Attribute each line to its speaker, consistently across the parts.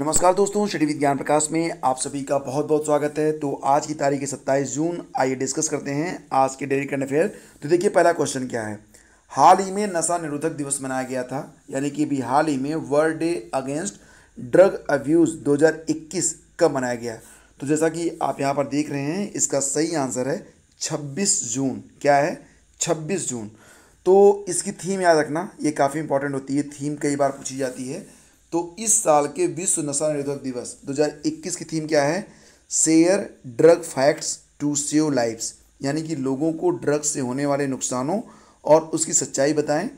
Speaker 1: नमस्कार दोस्तों श्री विज्ञान प्रकाश में आप सभी का बहुत बहुत स्वागत है तो आज की तारीख है सत्ताईस जून आइए डिस्कस करते हैं आज के डेली करंट अफेयर तो देखिए पहला क्वेश्चन क्या है हाल ही में नशा निरोधक दिवस मनाया गया था यानी कि अभी हाल ही में world day against drug abuse 2021 कब मनाया गया तो जैसा कि आप यहाँ पर देख रहे हैं इसका सही आंसर है छब्बीस जून क्या है छब्बीस जून तो इसकी थीम याद रखना ये काफ़ी इंपॉर्टेंट होती है थीम कई बार पूछी जाती है तो इस साल के विश्व नशा निरोधक दिवस 2021 की थीम क्या है share drug facts to save lives यानी कि लोगों को ड्रग्स से होने वाले नुकसानों और उसकी सच्चाई बताएं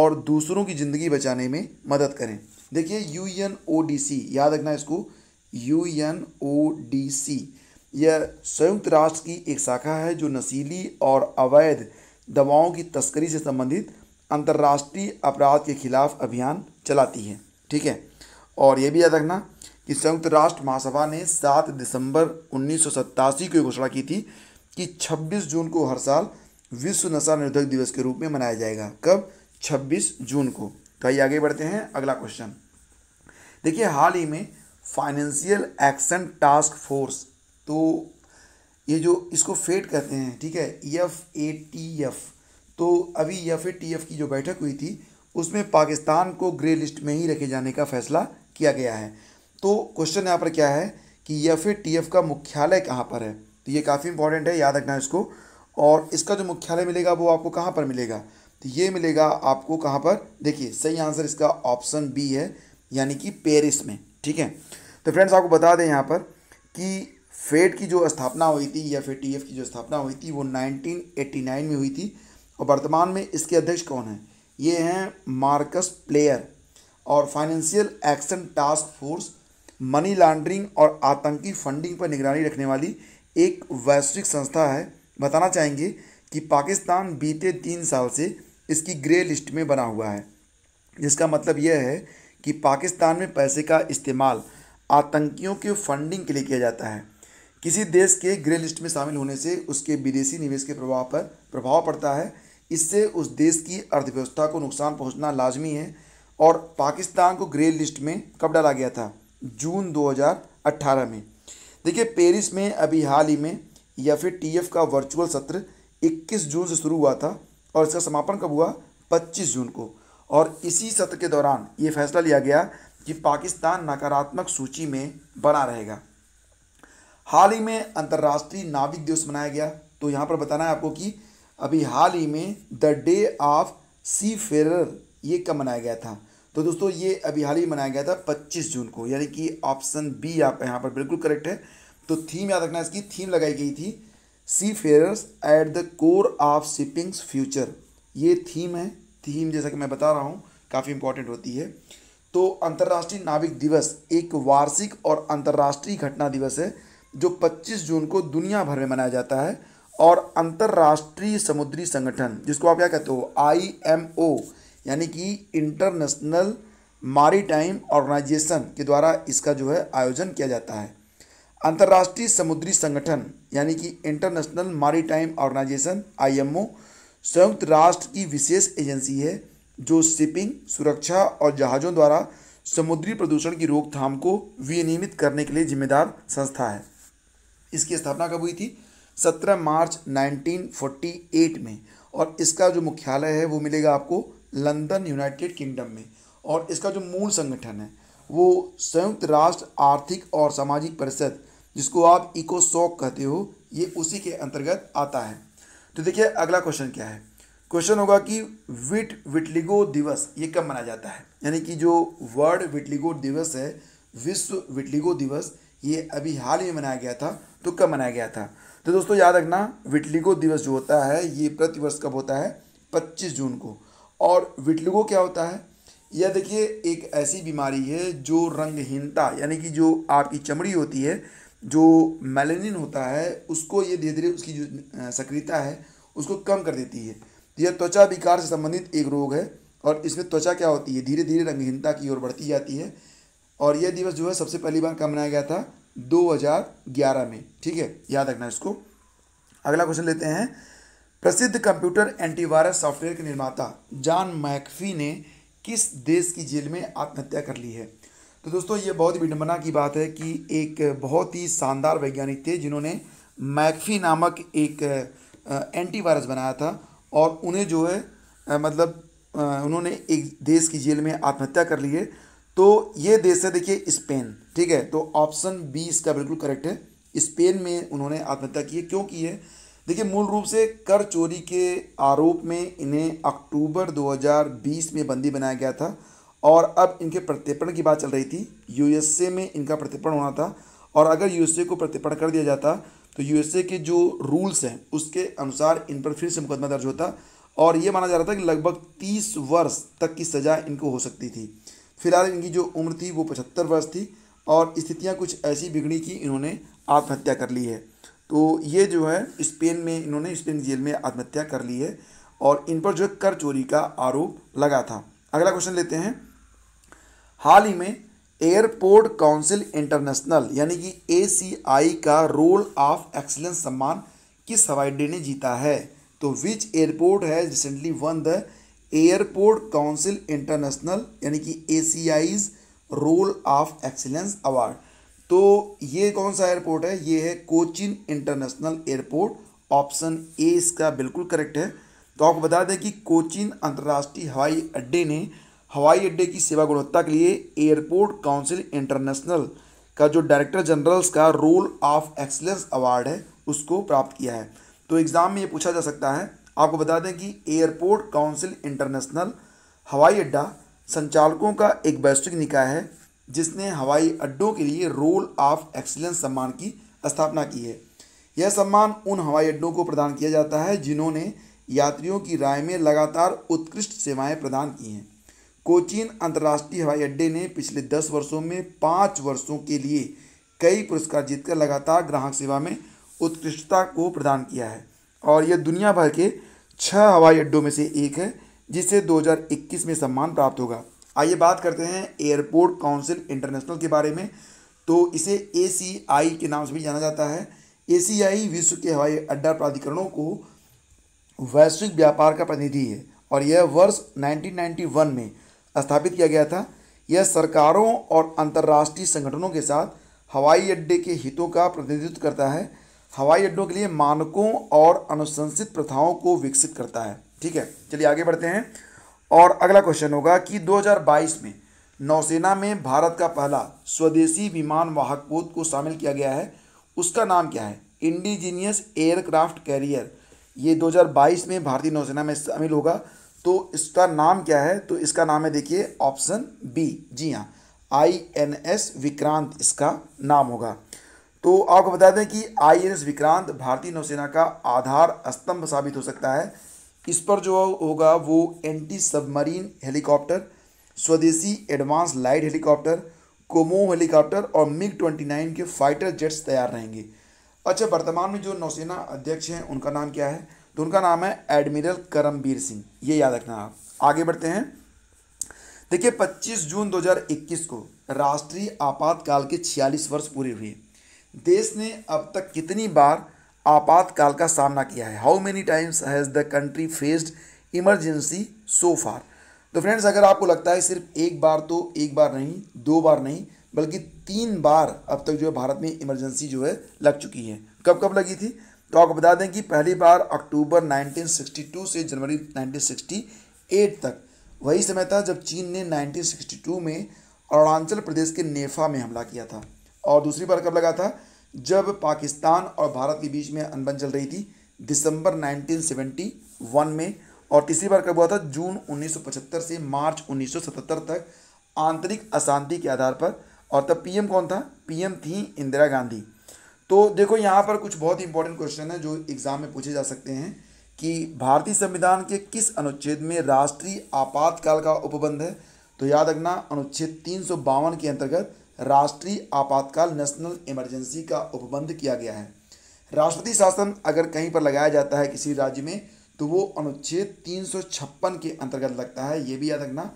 Speaker 1: और दूसरों की ज़िंदगी बचाने में मदद करें देखिए U N O D C याद रखना इसको U N O D C यह संयुक्त राष्ट्र की एक शाखा है जो नशीली और अवैध दवाओं की तस्करी से संबंधित अंतर्राष्ट्रीय अपराध के खिलाफ अभियान चलाती है ठीक है और ये भी याद रखना कि संयुक्त राष्ट्र महासभा ने सात दिसंबर उन्नीस को घोषणा की थी कि 26 जून को हर साल विश्व नशा निरोधक दिवस के रूप में मनाया जाएगा कब 26 जून को तो आइए आगे बढ़ते हैं अगला क्वेश्चन देखिए हाल ही में फाइनेंशियल एक्शन टास्क फोर्स तो ये जो इसको फेट कहते हैं ठीक है एफ ए टी एफ तो अभी एफ ए टी एफ की जो बैठक हुई थी उसमें पाकिस्तान को ग्रे लिस्ट में ही रखे जाने का फैसला किया गया है तो क्वेश्चन यहाँ पर क्या है कि या फिर टी एफ का मुख्यालय कहाँ पर है तो ये काफ़ी इंपॉर्टेंट है याद रखना इसको और इसका जो मुख्यालय मिलेगा वो आपको कहाँ पर मिलेगा तो ये मिलेगा आपको कहाँ पर देखिए सही आंसर इसका ऑप्शन बी है यानी कि पेरिस में ठीक है तो फ्रेंड्स आपको बता दें यहाँ पर कि फेड की जो स्थापना हुई थी या फिर टीएफ की जो स्थापना हुई थी वो 1989 में हुई थी और वर्तमान में इसके अध्यक्ष कौन हैं ये हैं मार्कस प्लेयर और financial action task force money laundering और आतंकी फंडिंग पर निगरानी रखने वाली एक वैश्विक संस्था है बताना चाहेंगे कि पाकिस्तान बीते तीन साल से इसकी ग्रे लिस्ट में बना हुआ है जिसका मतलब यह है कि पाकिस्तान में पैसे का इस्तेमाल आतंकियों के फंडिंग के लिए किया जाता है किसी देश के ग्रे लिस्ट में शामिल होने से उसके विदेशी निवेश के प्रभाव पर प्रभाव पड़ता है इससे उस देश की अर्थव्यवस्था को नुकसान पहुंचना लाजमी है और पाकिस्तान को ग्रे लिस्ट में कब डाला गया था जून 2018 में देखिए पेरिस में अभी हाल ही में या फिर टी का वर्चुअल सत्र 21 जून से शुरू हुआ था और इसका समापन कब हुआ 25 जून को और इसी सत्र के दौरान ये फैसला लिया गया कि पाकिस्तान नकारात्मक सूची में बना रहेगा हाल ही में अंतर्राष्ट्रीय नाविक दिवस मनाया गया तो यहाँ पर बताना है आपको कि अभी हाल ही में the day of seafarer ये कब मनाया गया था तो दोस्तों ये अभी हाल ही मनाया गया था 25 जून को यानी कि ऑप्शन बी आप यहाँ पर बिल्कुल करेक्ट है तो थीम याद रखना इसकी थीम लगाई गई थी seafarer at the core of shipping's future ये थीम है थीम जैसा कि मैं बता रहा हूँ काफ़ी इंपॉर्टेंट होती है तो अंतर्राष्ट्रीय नाविक दिवस एक वार्षिक और अंतर्राष्ट्रीय घटना दिवस है जो पच्चीस जून को दुनिया भर में मनाया जाता है और अंतर्राष्ट्रीय समुद्री संगठन जिसको आप क्या कहते हो आई एम ओ यानी कि इंटरनेशनल मारीटाइम ऑर्गेनाइजेशन के द्वारा इसका जो है आयोजन किया जाता है अंतर्राष्ट्रीय समुद्री संगठन यानी कि इंटरनेशनल मारीटाइम ऑर्गेनाइजेशन आईएमओ संयुक्त राष्ट्र की विशेष एजेंसी है जो शिपिंग सुरक्षा और जहाज़ों द्वारा समुद्री प्रदूषण की रोकथाम को विनियमित करने के लिए जिम्मेदार संस्था है इसकी स्थापना कब हुई थी सत्रह मार्च 1948 में और इसका जो मुख्यालय है वो मिलेगा आपको लंदन यूनाइटेड किंगडम में और इसका जो मूल संगठन है वो संयुक्त राष्ट्र आर्थिक और सामाजिक परिषद जिसको आप इको कहते हो ये उसी के अंतर्गत आता है तो देखिए अगला क्वेश्चन क्या है क्वेश्चन होगा कि विट विटलिगो दिवस ये कब मनाया जाता है यानी कि जो वर्ल्ड विटलिगो दिवस है विश्व विटलिगो दिवस ये अभी हाल ही में मनाया गया था तो कब मनाया गया था तो दोस्तों याद रखना विटलिगो दिवस जो होता है ये प्रतिवर्ष कब होता है पच्चीस जून को और विटलिगो क्या होता है यह देखिए एक ऐसी बीमारी है जो रंगहीनता यानी कि जो आपकी चमड़ी होती है जो मेलेनिन होता है उसको ये धीरे धीरे उसकी जो सक्रियता है उसको कम कर देती है यह त्वचा विकार से संबंधित एक रोग है और इसमें त्वचा क्या होती है धीरे धीरे रंगहीनता की ओर बढ़ती जाती है और यह दिवस जो है सबसे पहली बार कब मनाया गया था 2011 में ठीक है याद रखना इसको अगला क्वेश्चन लेते हैं प्रसिद्ध कंप्यूटर एंटीवायरस सॉफ्टवेयर के निर्माता जॉन मैकफी ने किस देश की जेल में आत्महत्या कर ली है तो दोस्तों ये बहुत ही विडम्बना की बात है कि एक बहुत ही शानदार वैज्ञानिक थे जिन्होंने मैकफी नामक एक एंटीवायरस बनाया था और उन्हें जो है मतलब उन्होंने एक देश की जेल में आत्महत्या कर ली है तो ये देश है देखिए स्पेन ठीक है तो ऑप्शन बी इसका बिल्कुल करेक्ट है स्पेन में उन्होंने आत्महत्या की है क्यों की है देखिए मूल रूप से कर चोरी के आरोप में इन्हें अक्टूबर 2020 में बंदी बनाया गया था और अब इनके प्रत्यर्पण की बात चल रही थी यूएसए में इनका प्रत्यर्पण होना था और अगर यूएसए को प्रत्यर्पण कर दिया जाता तो यूएसए के जो रूल्स हैं उसके अनुसार इन पर फिर से मुकदमा दर्ज होता और ये माना जा रहा था कि लगभग तीस वर्ष तक की सज़ा इनको हो सकती थी फिलहाल इनकी जो उम्र थी वो पचहत्तर वर्ष थी और स्थितियाँ कुछ ऐसी बिगड़ी कि इन्होंने आत्महत्या कर ली है तो ये जो है स्पेन में इन्होंने स्पेन जेल में आत्महत्या कर ली है और इन पर जो है कर चोरी का आरोप लगा था अगला क्वेश्चन लेते हैं हाल ही में एयरपोर्ट काउंसिल इंटरनेशनल यानी कि ए का रोल ऑफ एक्सलेंस सम्मान किस हवाई अड्डे ने जीता है तो which airport has recently won the airport council international यानी कि ACI's role of excellence award तो ये कौन सा एयरपोर्ट है ये है Cochin international airport option A इसका बिल्कुल करेक्ट है तो आपको बता दें कि कोचिन अंतर्राष्ट्रीय हवाई अड्डे ने हवाई अड्डे की सेवा गुणवत्ता के लिए एयरपोर्ट काउंसिल इंटरनेशनल का जो डायरेक्टर जनरल्स का रोल ऑफ एक्सलेंस अवार्ड है उसको प्राप्त किया है तो एग्ज़ाम में ये पूछा जा सकता है आपको बता दें कि एयरपोर्ट काउंसिल इंटरनेशनल हवाई अड्डा संचालकों का एक वैश्विक निकाय है जिसने हवाई अड्डों के लिए रोल ऑफ एक्सीलेंस सम्मान की स्थापना की है यह सम्मान उन हवाई अड्डों को प्रदान किया जाता है जिन्होंने यात्रियों की राय में लगातार उत्कृष्ट सेवाएं प्रदान की हैं कोचीन अंतर्राष्ट्रीय हवाई अड्डे ने पिछले दस वर्षों में पाँच वर्षों के लिए कई पुरस्कार जीतकर लगातार ग्राहक सेवा में उत्कृष्टता को प्रदान किया है और यह दुनिया भर के छः हवाई अड्डों में से एक है जिसे 2021 में सम्मान प्राप्त होगा आइए बात करते हैं एयरपोर्ट काउंसिल इंटरनेशनल के बारे में तो इसे ए के नाम से भी जाना जाता है ए विश्व के हवाई अड्डा प्राधिकरणों को वैश्विक व्यापार का प्रतिनिधि है और यह वर्ष 1991 में स्थापित किया गया था यह सरकारों और अंतर्राष्ट्रीय संगठनों के साथ हवाई अड्डे के हितों का प्रतिनिधित्व करता है हवाई अड्डों के लिए मानकों और अनुशंसित प्रथाओं को विकसित करता है ठीक है चलिए आगे बढ़ते हैं और अगला क्वेश्चन होगा कि 2022 में नौसेना में भारत का पहला स्वदेशी विमान वाहक पोत को शामिल किया गया है उसका नाम क्या है इंडिजीनियस एयरक्राफ्ट कैरियर ये 2022 में भारतीय नौसेना में शामिल होगा तो इसका नाम क्या है तो इसका नाम है देखिए ऑप्शन बी जी हाँ आई एन एस विक्रांत इसका नाम होगा तो आपको बता दें कि आई एन एस विक्रांत भारतीय नौसेना का आधार स्तंभ साबित हो सकता है इस पर जो होगा वो एंटी सबमरीन हेलीकॉप्टर स्वदेशी advance light helicopter Kamov helicopter और मिग ट्वेंटी नाइन के फाइटर जेट्स तैयार रहेंगे अच्छा वर्तमान में जो नौसेना अध्यक्ष हैं उनका नाम क्या है तो उनका नाम है एडमिरल करमबीर सिंह ये याद रखना आप आगे बढ़ते हैं देखिए 25 जून 2021 को राष्ट्रीय आपातकाल के 46 वर्ष पूरे हुए देश ने अब तक कितनी बार आपातकाल का सामना किया है how many times has the country faced emergency so far तो फ्रेंड्स अगर आपको लगता है सिर्फ एक बार तो एक बार नहीं दो बार नहीं बल्कि तीन बार अब तक जो है भारत में इमरजेंसी जो है लग चुकी है कब कब लगी थी तो आपको बता दें कि पहली बार अक्टूबर 1962 से जनवरी 1968 तक वही समय था जब चीन ने 1962 में अरुणाचल प्रदेश के नेफा में हमला किया था और दूसरी बार कब लगा था जब पाकिस्तान और भारत के बीच में अनबन चल रही थी दिसंबर 1971 में और तीसरी बार कब हुआ था जून 1975 से मार्च 1977 तक आंतरिक अशांति के आधार पर और तब पीएम कौन था पीएम थी इंदिरा गांधी तो देखो यहाँ पर कुछ बहुत इंपॉर्टेंट क्वेश्चन है जो एग्जाम में पूछे जा सकते हैं कि भारतीय संविधान के किस अनुच्छेद में राष्ट्रीय आपातकाल का उपबंध है तो याद रखना अनुच्छेद तीन के अंतर्गत राष्ट्रीय आपातकाल नेशनल इमरजेंसी का उपबंध किया गया है राष्ट्रपति शासन अगर कहीं पर लगाया जाता है किसी राज्य में तो वो अनुच्छेद तीन के अंतर्गत लगता है ये भी याद रखना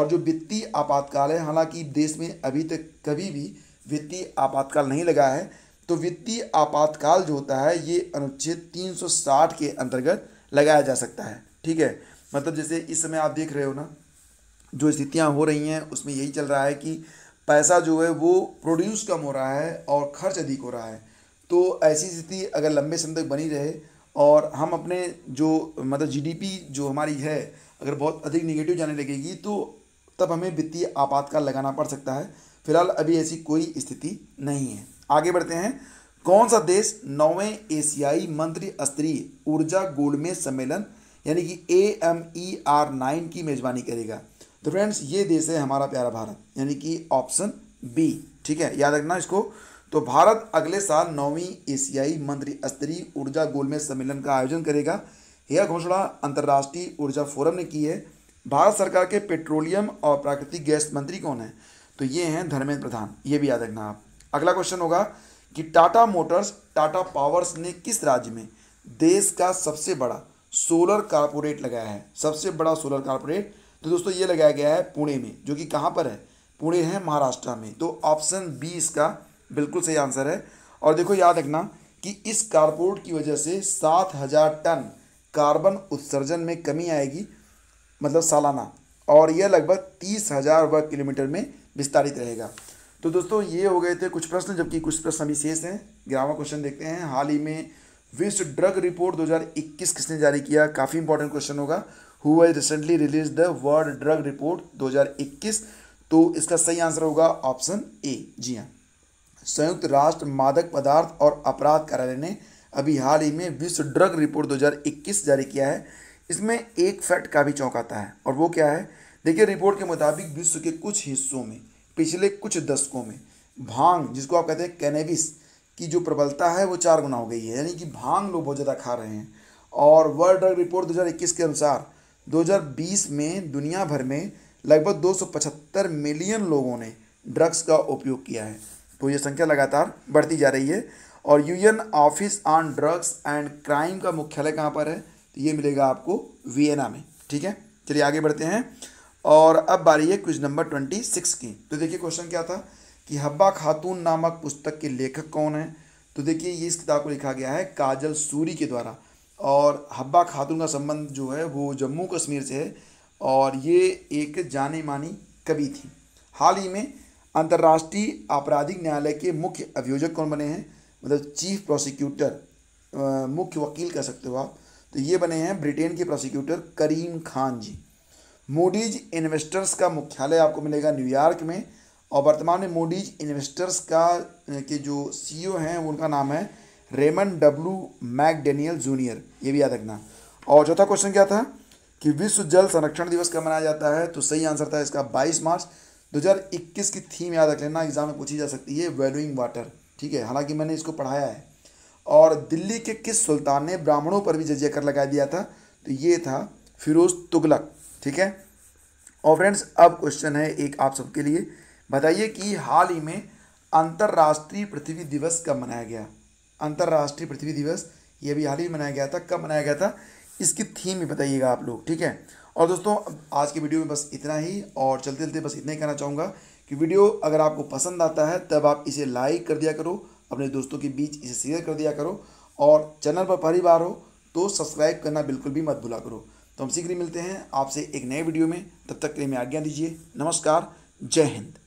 Speaker 1: और जो वित्तीय आपातकाल है हालांकि देश में अभी तक कभी भी वित्तीय आपातकाल नहीं लगा है तो वित्तीय आपातकाल जो होता है ये अनुच्छेद 360 के अंतर्गत लगाया जा सकता है ठीक है मतलब जैसे इस समय आप देख रहे हो ना जो स्थितियाँ हो रही हैं उसमें यही चल रहा है कि पैसा जो है वो प्रोड्यूस कम हो रहा है और खर्च अधिक हो रहा है तो ऐसी स्थिति अगर लंबे समय तक बनी रहे और हम अपने जो मतलब जीडीपी जो हमारी है अगर बहुत अधिक निगेटिव जाने लगेगी तो तब हमें वित्तीय आपातकाल लगाना पड़ सकता है फिलहाल अभी ऐसी कोई स्थिति नहीं है आगे बढ़ते हैं कौन सा देश नौवें एशियाई मंत्री स्तरीय ऊर्जा गोलमेज सम्मेलन यानी कि A M E R nine की मेज़बानी करेगा तो फ्रेंड्स ये देश है हमारा प्यारा भारत यानी कि ऑप्शन बी ठीक है याद रखना इसको तो भारत अगले साल नौवीं एशियाई मंत्री स्तरीय ऊर्जा गोलमेज सम्मेलन का आयोजन करेगा यह घोषणा अंतर्राष्ट्रीय ऊर्जा फोरम ने की है भारत सरकार के पेट्रोलियम और प्राकृतिक गैस मंत्री कौन है तो ये हैं धर्मेंद्र प्रधान ये भी याद रखना आप अगला क्वेश्चन होगा कि टाटा मोटर्स टाटा पावर्स ने किस राज्य में देश का सबसे बड़ा सोलर कारपोरेट लगाया है सबसे बड़ा सोलर कारपोरेट तो दोस्तों ये लगाया गया है पुणे में जो कि कहाँ पर है पुणे है महाराष्ट्र में तो ऑप्शन बी इसका बिल्कुल सही आंसर है और देखो याद रखना कि इस कारपोर्ट की वजह से सात हज़ार टन कार्बन उत्सर्जन में कमी आएगी मतलब सालाना और यह लगभग तीस हज़ार वर्ग किलोमीटर में विस्तारित रहेगा तो दोस्तों ये हो गए थे कुछ प्रश्न जबकि कुछ प्रश्न अभी शेष हैं ग्रामर क्वेश्चन देखते हैं हाल ही में विश्व ड्रग रिपोर्ट 2021 किसने जारी किया काफ़ी इंपॉर्टेंट क्वेश्चन होगा हुआ recently release the world drug report 2021 तो इसका सही आंसर होगा ऑप्शन ए जी हाँ संयुक्त राष्ट्र मादक पदार्थ और अपराध कार्यालय ने अभी हाल ही में विश्व ड्रग रिपोर्ट 2021 जारी किया है इसमें एक फैक्ट का भी चौंकाता है और वो क्या है देखिए रिपोर्ट के मुताबिक विश्व के कुछ हिस्सों में पिछले कुछ दशकों में भांग जिसको आप कहते हैं कैनेविस की जो प्रबलता है वो चार गुना हो गई है यानी कि भांग लोग बहुत ज़्यादा खा रहे हैं और वर्ल्ड ड्रग रिपोर्ट 2021 के अनुसार 2020 में दुनिया भर में लगभग दो मिलियन लोगों ने ड्रग्स का उपयोग किया है तो ये संख्या लगातार बढ़ती जा रही है और UN office on drugs and crime का मुख्यालय कहाँ पर है तो ये मिलेगा आपको वियना में ठीक है चलिए आगे बढ़ते हैं और अब बारी है क्विज नंबर ट्वेंटी सिक्स की तो देखिए क्वेश्चन क्या था कि हब्बा खातून नामक पुस्तक के लेखक कौन है तो देखिए ये इस किताब को लिखा गया है काजल सूरी के द्वारा और हब्बा खातून का संबंध जो है वो जम्मू कश्मीर से है और ये एक जाने मानी कवि थी हाल ही में अंतर्राष्ट्रीय आपराधिक न्यायालय के मुख्य अभियोजक कौन बने हैं मतलब चीफ प्रोसिक्यूटर मुख्य वकील कह सकते हो आप तो ये बने हैं ब्रिटेन के prosecutor Karim Khan ji Moody's investors का मुख्यालय आपको मिलेगा न्यूयॉर्क में और वर्तमान में मोडीज इन्वेस्टर्स का के जो सीईओ हैं उनका नाम है रेमन डब्ल्यू मैकडेनियल जूनियर ये भी याद रखना और चौथा क्वेश्चन क्या था कि विश्व जल संरक्षण दिवस कब मनाया जाता है तो सही आंसर था इसका 22 मार्च 2021 की थीम याद रख लेना एग्जाम में पूछी जा सकती है वेलुइंग वाटर ठीक है हालांकि मैंने इसको पढ़ाया है और दिल्ली के किस सुल्तान ने ब्राह्मणों पर भी जजिया कर लगा दिया था तो ये था फिरोज तुगलक ठीक है और फ्रेंड्स अब क्वेश्चन है एक आप सबके लिए बताइए कि हाल ही में अंतर्राष्ट्रीय पृथ्वी दिवस कब मनाया गया अंतर्राष्ट्रीय पृथ्वी दिवस ये भी हाल ही मनाया गया था कब मनाया गया था इसकी थीम भी बताइएगा आप लोग ठीक है और दोस्तों आज की वीडियो में बस इतना ही और चलते चलते बस इतना ही कहना चाहूँगा कि वीडियो अगर आपको पसंद आता है तब आप इसे लाइक कर दिया करो अपने दोस्तों के बीच इसे शेयर कर दिया करो और चैनल पर पहली बार हो तो सब्सक्राइब करना बिल्कुल भी मत भूला करो तो हम शीघ्र मिलते हैं आपसे एक नए वीडियो में तब तक के लिए मैं आज्ञा दीजिए नमस्कार जय हिंद